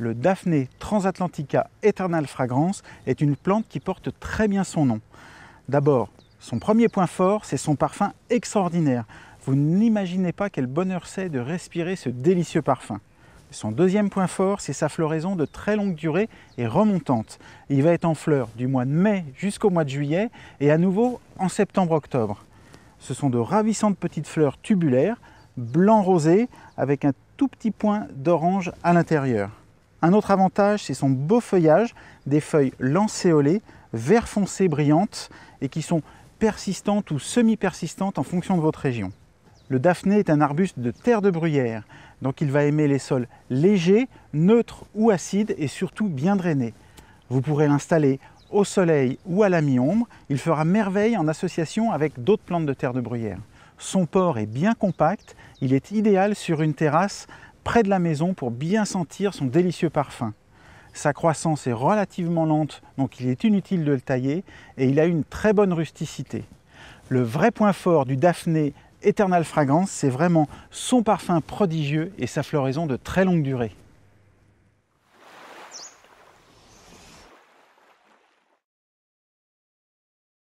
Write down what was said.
le Daphné transatlantica eternal fragrance est une plante qui porte très bien son nom. D'abord, son premier point fort, c'est son parfum extraordinaire. Vous n'imaginez pas quel bonheur c'est de respirer ce délicieux parfum. Son deuxième point fort, c'est sa floraison de très longue durée et remontante. Il va être en fleurs du mois de mai jusqu'au mois de juillet et à nouveau en septembre-octobre. Ce sont de ravissantes petites fleurs tubulaires, blanc rosé, avec un tout petit point d'orange à l'intérieur. Un autre avantage, c'est son beau feuillage, des feuilles lancéolées, vert foncé brillantes et qui sont persistantes ou semi-persistantes en fonction de votre région. Le daphné est un arbuste de terre de bruyère, donc il va aimer les sols légers, neutres ou acides et surtout bien drainés. Vous pourrez l'installer au soleil ou à la mi-ombre, il fera merveille en association avec d'autres plantes de terre de bruyère. Son port est bien compact, il est idéal sur une terrasse près de la maison pour bien sentir son délicieux parfum. Sa croissance est relativement lente, donc il est inutile de le tailler, et il a une très bonne rusticité. Le vrai point fort du Daphné Eternal Fragrance, c'est vraiment son parfum prodigieux et sa floraison de très longue durée.